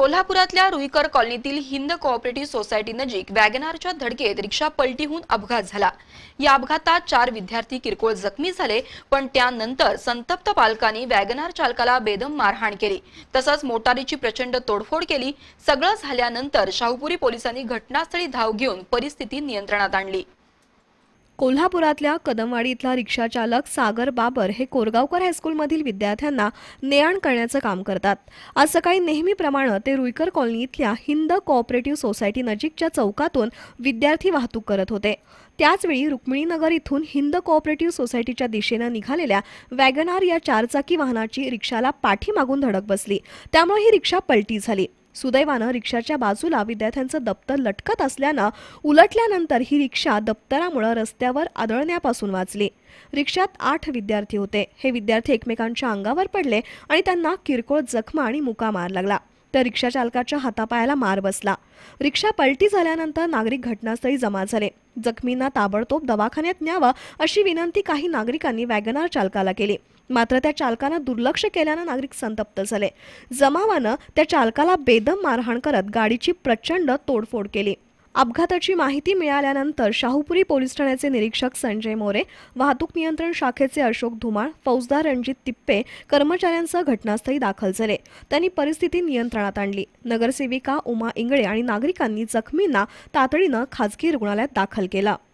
कोल्हापुरातल्या रुईकर कॉलनीतील Hind cooperative society नजीक वॅगनारच्या धडकेत रिक्षा पलटीहून अपघात झाला या अपघातात चार विद्यार्थी किरकोळ जखमी झाले पण त्यानंतर संतप्त पालकांनी वॅगनार चालकाला बेदम मारहाण केली तसंच मोटारीची प्रचंड तोडफोड केली सगळं झाल्यानंतर शाहूपुरी पोलिसांनी घटनास्थळी धाव घेऊन परिस्थिती नियंत्रणात आणली कोल्हापुरातल्या कदमवाडी इथला रिक्षा सागर बाबर हे कोरगावकर हायस्कूलमधील विद्यार्थ्यांना ने आण करण्याचं काम करतात आज सकाळी नेहमीप्रमाणे ते रुईकर कॉलनी इथल्या हिंद कोऑपरेटिव्ह सोसायटी नजीकच्या चौकातून विद्यार्थी वाहतूक करत होते त्याचवेळी रुक्मिणीनगर इथून हिंद कोऑपरेटिव्ह सोसायटीच्या दिशेनं निघालेल्या वॅगनार या चारचाकी वाहनाची रिक्षाला पाठीमागून धडक बसली त्यामुळे ही रिक्षा पलटी झाली सुदैवानं रिक्षाच्या बाजूला विद्यार्थ्यांचं दप्तर लटकत असल्यानं उलटल्यानंतर ही रिक्षा दप्तरामुळे रस्त्यावर आदळण्यापासून वाचली रिक्षात आठ विद्यार्थी होते हे विद्यार्थी एकमेकांच्या अंगावर पडले आणि त्यांना किरकोळ जखमा आणि मुका मार लागला त्या चालकाच्या हातापायाला मार बसला रिक्षा पलटी झाल्यानंतर नागरिक घटनास्थळी जमा झाले जखमींना ताबडतोब दवाखान्यात न्यावा अशी विनंती काही नागरिकांनी वॅगनार चालकाला केली मात्र त्या चालकानं दुर्लक्ष केल्यानं नागरिक संतप्त झाले जमावानं त्या चालकाला बेदम मारहाण करत गाडीची प्रचंड तोडफोड केली अपघाताची माहिती मिळाल्यानंतर शाहूपुरी पोलीस ठाण्याचे निरीक्षक संजय मोरे वाहतूक नियंत्रण शाखेचे अशोक धुमाळ फौजदार रणजित तिप्पे कर्मचाऱ्यांसह घटनास्थळी दाखल झाले त्यांनी परिस्थिती नियंत्रणात आणली नगरसेविका उमा इंगळे आणि नागरिकांनी जखमींना तातडीनं खाजगी रुग्णालयात दाखल केलं